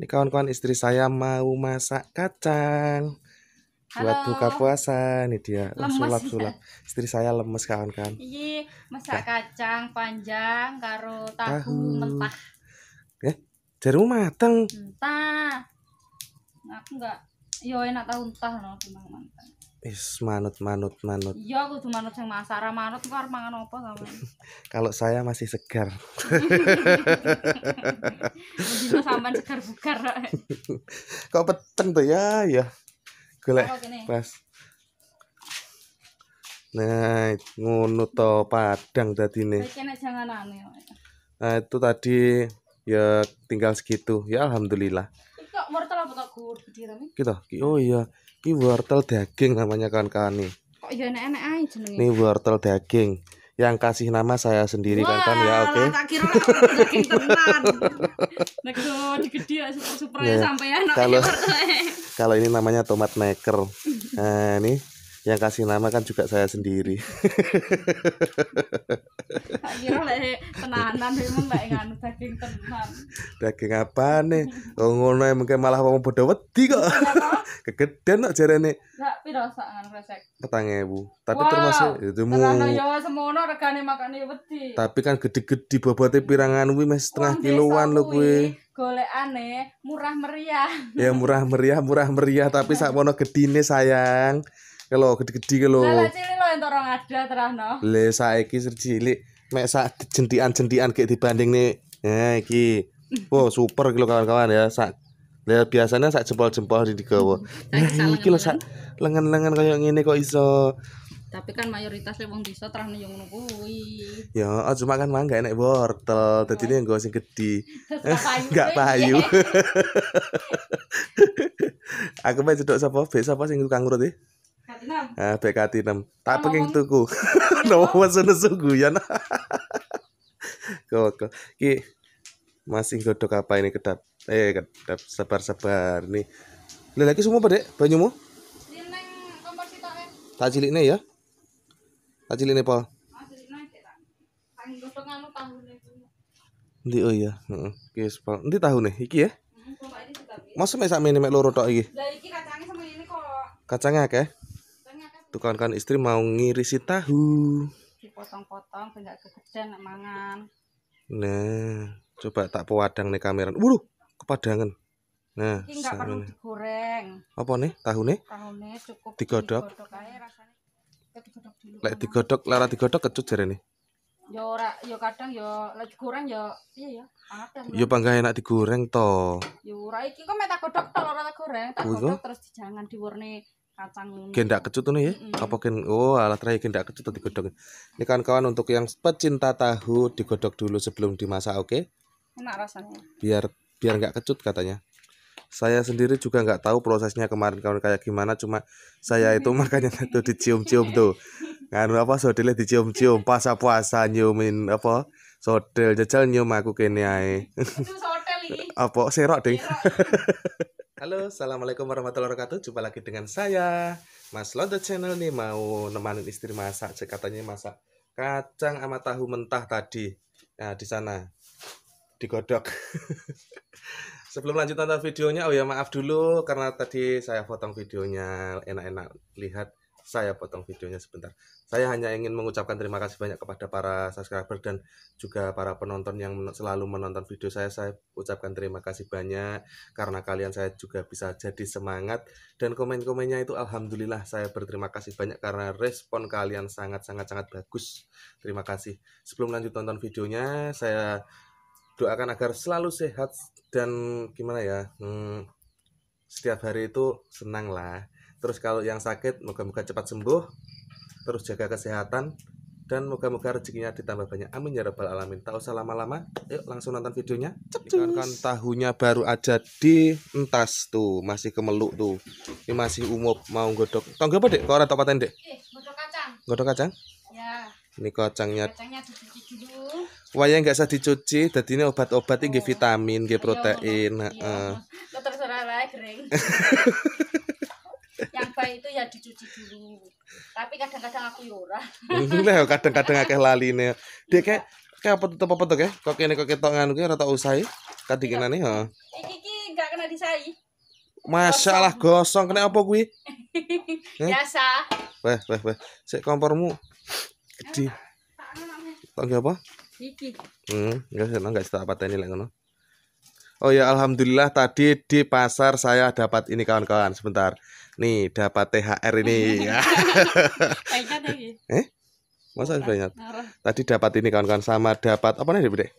Ini kawan-kawan istri saya mau masak kacang Halo. buat buka puasa. Ini dia sulap-sulap. Ya? istri saya lemes kawan-kawan. Iya, masak kacang panjang karo tahu, tahu. mentah. Ya, eh, jarum mateng. Entah. Aku enggak. Yo enak tahu entah loh, mentah. Is manut manut manut. Iya aku tuh manut yang masara manut kok harus mangan opo sama. Kalau saya masih segar. Jadi sampean segar bugar. kok peteng tuh ya ya. Golek pas. Nah, ngono to padang tadi nih. Anu, ya, nah, itu tadi ya tinggal segitu. Ya alhamdulillah. Kok wortel apa kok Gitu. Oh iya. Ini wortel daging namanya kawan-kawan nih. Kok ya enak-enak aja Ini wortel daging yang kasih nama saya sendiri kawan kan kan ya oke. Ya, ya. Okay? Kalau kalau ini namanya tomat maker. Nah, ini yang kasih nama kan juga saya sendiri. Tak memang daging tenan. Daging apa nih? Oh ngono ya, mungkin malah kamu bodoh wedi kok. Iya, Kegedean nak jarane. nih. piro sak nganu resek. Petang ewu. Tapi wow, termasuk itu mu. Tenan yo ya semono regane makane ya wedi. Tapi kan gede-gede bobote pirangan kuwi mes setengah kiloan lho kuwi. Golekane murah meriah. ya murah meriah, murah meriah tapi nah. sak mono gedine sayang kalau gede-gede kalau lah cilik lo yang torong ada no. le saiki cilik mek sak jentian-jentian kayak dibanding nih ya Wow super kilo kawan-kawan ya sak ya biasanya sak jempol-jempol di digawa nah iki lo sak lengan-lengan kayak gini kok iso tapi kan mayoritas le wong desa terah nih yang kuwi ya oh, cuma kan mangga enek wortel dadi yang nggo sing gedhi enggak payu aku mah cedok sapa besok apa sing tukang urut deh? Ah, BKT 6. Tak pengen tuku. Nomor sono ya, Kok ki masih godok apa ini kedap? Eh, kedap sebar-sebar nih. Lha lagi semua pada banyumu? Tak ciliknya ya. Tak ciliknya, apa? Ah, Nanti oh iya, heeh. Ki sepal. tahu nih iki ya? Mm-hmm, Masuk mek sak mek loro tok iki. kacangnya sama ini kok tukang kan istri mau ngirisi tahu dipotong-potong biar kegedean mangan nah coba tak pewadang nih kameran wuruh kepadangan nah ini perlu digoreng apa nih tahu nih tahu nih cukup digodok lek digodok lara digodok kecut jare nih ya ora ya kadang ya lek digoreng ya iya ya ada ya panggah enak digoreng to ya ora iki kok mek tak godhok to ora tak goreng tak godhok terus dijangan diwarni kacang gendak kecut ini ya mm apa gen oh alat terakhir gendak kecut atau digodok ini kawan-kawan untuk yang pecinta tahu digodok dulu sebelum dimasak oke okay? enak rasanya biar biar nggak kecut katanya saya sendiri juga nggak tahu prosesnya kemarin kawan kayak gimana cuma saya itu makanya itu dicium-cium tuh kan apa sodelnya dicium-cium puasa puasa nyiumin apa sodel jajal nyium aku kene ae apa serok ding Halo, Assalamualaikum warahmatullahi wabarakatuh. Jumpa lagi dengan saya, Mas Londo Channel nih. Mau nemanin istri masak, cek katanya masak kacang sama tahu mentah tadi. Nah, di sana. Digodok. Sebelum lanjut nonton videonya, oh ya maaf dulu karena tadi saya potong videonya. Enak-enak lihat saya potong videonya sebentar. Saya hanya ingin mengucapkan terima kasih banyak kepada para subscriber dan juga para penonton yang selalu menonton video saya. Saya ucapkan terima kasih banyak karena kalian saya juga bisa jadi semangat dan komen-komennya itu alhamdulillah saya berterima kasih banyak karena respon kalian sangat-sangat sangat bagus. Terima kasih. Sebelum lanjut tonton videonya, saya doakan agar selalu sehat dan gimana ya? Hmm, setiap hari itu senang lah Terus kalau yang sakit moga-moga cepat sembuh. Terus jaga kesehatan dan moga-moga rezekinya ditambah banyak amin ya rabbal alamin tak usah lama-lama yuk langsung nonton videonya kan kan tahunya baru aja di entas tuh masih kemeluk tuh ini masih umum mau godok tau gak apa dek kau orang paten dek eh, godok kacang godok kacang ya ini kacangnya kacangnya dicuci dulu wayang nggak usah dicuci jadi ini obat-obat oh. vitamin gak protein Heeh. terserah lah kering yang baik itu ya dicuci dulu tapi kadang-kadang aku yora nah kadang-kadang akeh lali nih dia kayak kayak apa tuh apa tuh kayak kok ini kok kita nganu kayak rata usai kadikinan nih ha iki nggak kena disai masalah gosong kena apa gue biasa weh weh weh si kompormu gede tau apa iki hmm enggak seneng cerita apa tadi lagi ngono Oh ya, alhamdulillah tadi di pasar saya dapat ini kawan-kawan. Sebentar. Nih, dapat THR ini. banyak lagi. Eh? Masa banyak? Tadi dapat ini kawan-kawan sama dapat apa nih, Bude?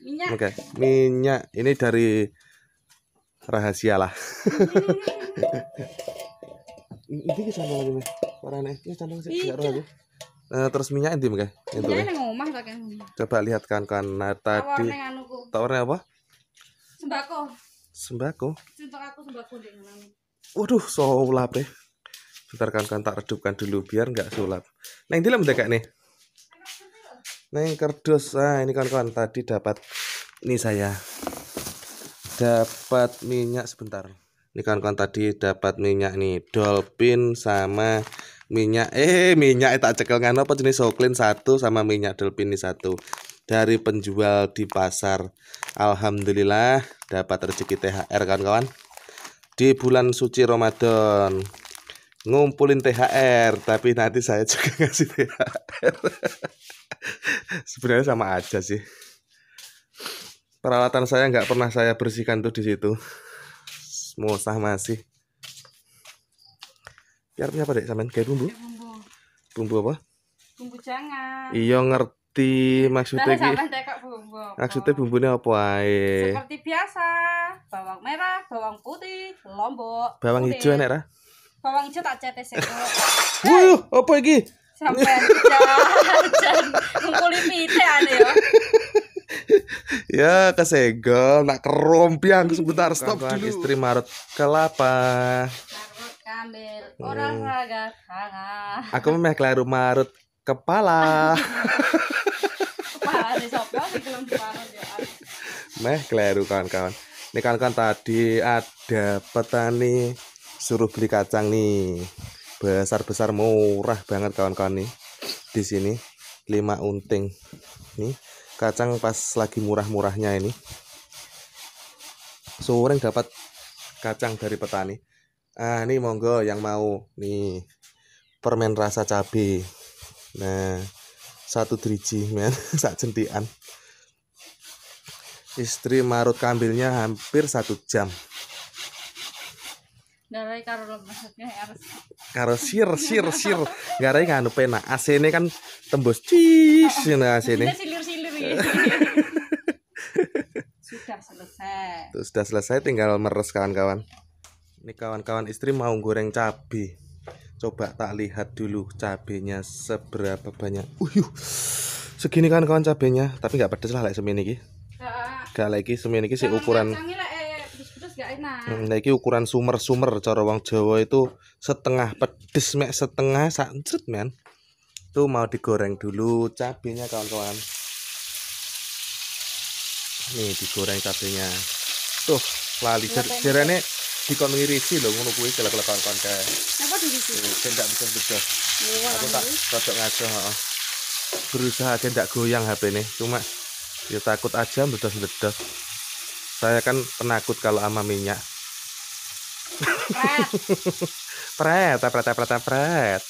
Minyak. Oke, okay. minyak. Ini dari rahasia lah. Ini kita sama lagi nih. Warnanya ini cantik sih, Uh, terus minyak iya, ini, Kak. Itu. Coba lihat kawan-kawan. Nah, tadi tawarnya apa? Sembako. Sembako. Cintok aku sembako dengan Waduh, ulap deh. Bentar kan kan tak redupkan dulu biar nggak sulap. nah ini deh kak nih. Neng kerdus. Ah, ini kawan-kawan tadi dapat ini saya dapat minyak sebentar. Ini kawan-kawan tadi dapat minyak nih, dolphin sama minyak eh minyak eh, tak cekel ngano apa jenis soklin satu sama minyak dolphin ini satu dari penjual di pasar. Alhamdulillah dapat rezeki THR kawan-kawan. Di bulan suci Ramadan ngumpulin THR, tapi nanti saya juga ngasih THR. Sebenarnya sama aja sih. Peralatan saya nggak pernah saya bersihkan tuh di situ. Musah masih. Biar apa dek samen? Kayak bumbu? Bumbu. Bumbu apa? Bumbu jangan. Iya ngerti Ti maksudnya nah, Maksudnya bumbunya apa ae? Seperti biasa, bawang merah, bawang putih, lombok. Bawang hijau enak ra? Bawang hijau tak cetes sik. Wuh, apa iki? Sampai jan ngumpuli pitik ane ya kesegel nak kerompiang sebentar stop Kampang dulu istri marut kelapa Marut kambil olahraga eh. hmm. aku memang kelaru marut kepala meh keliru kawan-kawan ini kawan-kawan tadi ada petani suruh beli kacang nih besar-besar murah banget kawan-kawan nih di sini 5 unting nih kacang pas lagi murah-murahnya ini sore dapat kacang dari petani ah ini monggo yang mau nih permen rasa cabai nah satu driji men sak jentian Istri marut kambilnya hampir satu jam. Ya, karo sir sir sir. Garai nganu pena. AC ini kan tembus cis ini nah AC ini. sudah selesai. sudah selesai tinggal meres kawan-kawan. Ini kawan-kawan istri mau goreng cabai. Coba tak lihat dulu cabenya seberapa banyak. uh Segini kan kawan cabenya, tapi nggak pedes lah kayak like, semini gitu Eh, gak lagi semuanya ini sih ukuran lagi ukuran sumer-sumer cara wong Jawa itu setengah pedes mek setengah sanjut men. Itu mau digoreng dulu cabenya kawan-kawan. Ini digoreng cabenya. Tuh, lali jerene dikon ngirisi lho ngono kuwi kelek-kelek kawan-kawan kae. Apa dirisi? tidak bisa iya, Aku tak rodok ngaco, Berusaha aja ndak goyang hp nih cuma ya takut aja meledas meledas saya kan penakut kalau sama minyak pret pret pret pret pret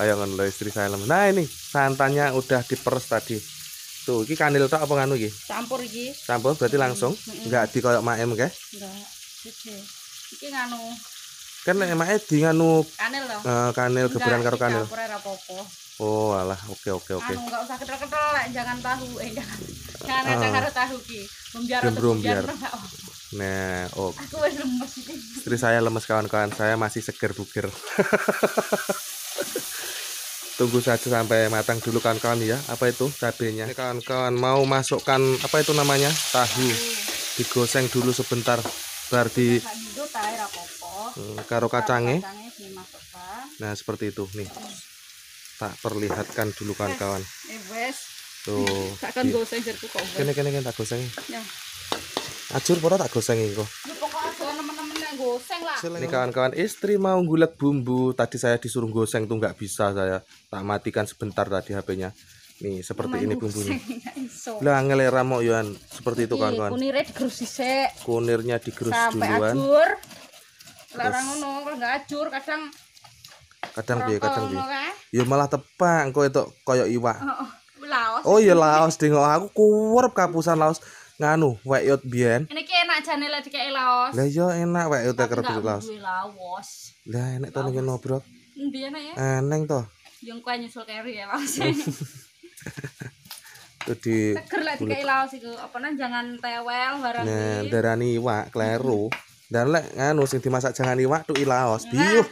ayo lo istri saya lemah nah ini santannya udah diperes tadi tuh ini kanil tak apa nganu gih campur gih campur berarti langsung enggak dikoyok maem gak enggak ini nganu kan emake di nganu kanil loh eh, uh, kanil geburan karo kanil oh alah oke oke oke anu enggak usah ketel-ketel jangan tahu eh jangan karena ah. tahu ki. Membiar biar. Nah, oh. Aku Istri saya lemes kawan-kawan, saya masih seger buger. Tunggu saja sampai matang dulu kawan-kawan ya. Apa itu cabenya? Kawan-kawan mau masukkan apa itu namanya? Tahu. Digoseng dulu sebentar bar di gitu, hmm, karo kacangnya. Nah, seperti itu nih. Hmm. Tak perlihatkan dulu kawan-kawan. Eh, Tuh. Gitu. Tak kan iya. jerku kok. Kene kene kene tak goseng. Ya. Acur pora tak goseng kok. Ini kawan-kawan istri mau ngulek bumbu. Tadi saya disuruh goseng tuh nggak bisa saya. Tak matikan sebentar tadi HP-nya. Nih, seperti ini bumbunya. Ya, lah ngelera mau yoan seperti itu kawan-kawan. Kunirnya digerus sik. Kunirnya digerus Sampai duluan. Larang ngono, kalau nggak acur kadang kadang piye kadang piye. Kan? Ya malah tepang kok itu koyo iwak. oh. Laos. Oh iya Laos dengok aku kuwerep kapusan Laos nganu wek yot Ini Niki enak jane lek dikek Laos. Lah iya enak wek yot kerep Laos. Laos. Lah enak to ning ngono, Bro. Endi enak ya? Eneng to. Yang kowe nyusul keri ya Laos. Itu di Seger lek dikek Laos iku, apa nang jangan tewel barang Nah, darani iwak kleru. Dan lek nganu sing dimasak jangan iwak tuh ilaos. Nah, Biuh.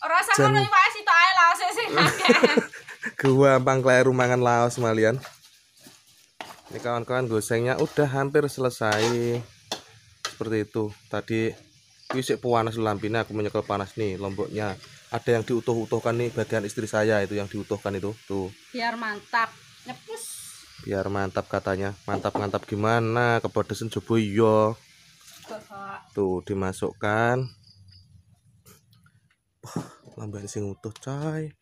Ora usah ngono iwak sih ae Laos sih. Gua Pangkleru rumangan Laos malian. Ini kawan-kawan gosengnya udah hampir selesai. Seperti itu. Tadi wisik panas lampina aku menyekel panas nih lomboknya. Ada yang diutuh-utuhkan nih bagian istri saya itu yang diutuhkan itu. Tuh. Biar mantap. Nyepus. Biar mantap katanya. Mantap-mantap gimana? Kepedesan coba iya. yo. Tuh dimasukkan. Wah, lamban sing utuh coy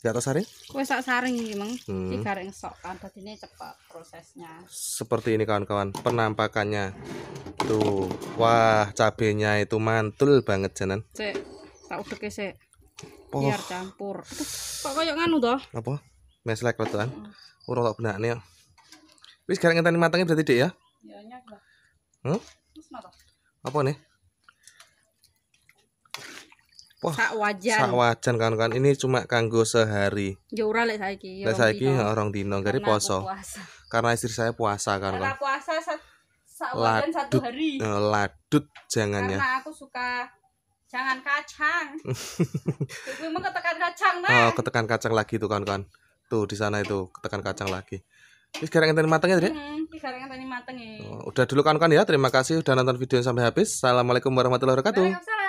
di atas saring? Kue sak saring ini mang, hmm. ini sok kan, jadi ini cepat prosesnya. Seperti ini kawan-kawan, penampakannya tuh, wah cabenya itu mantul banget jenan. Cek, tak udah kesek. Oh. Biar campur. Aduh, kok kayak nganu toh? Apa? Meslek letuan. Hmm. Urung tak benakne. Ya. Wis garing ngenteni matangnya berarti Dik ya? Iya, nyak. Hmm? Apa nih? Wah, sak wajan. Sak wajan kan-kan ini cuma kanggo sehari. Ya ora lek saiki. Ya lek saiki orang dino gari poso. Karena istri saya puasa kan. kan? Karena puasa sak satu hari. Eh, ladut ya Karena aku suka jangan kacang. Ibu memang ketekan kacang nah. Oh, ketekan kacang lagi tuh kan kan Tuh di sana itu ketekan kacang lagi. Ini sekarang yang matangnya, Dek? Hmm, sekarang yang matangnya. Oh, udah dulu kan kan ya. Terima kasih udah nonton video sampai habis. Assalamualaikum warahmatullahi wabarakatuh.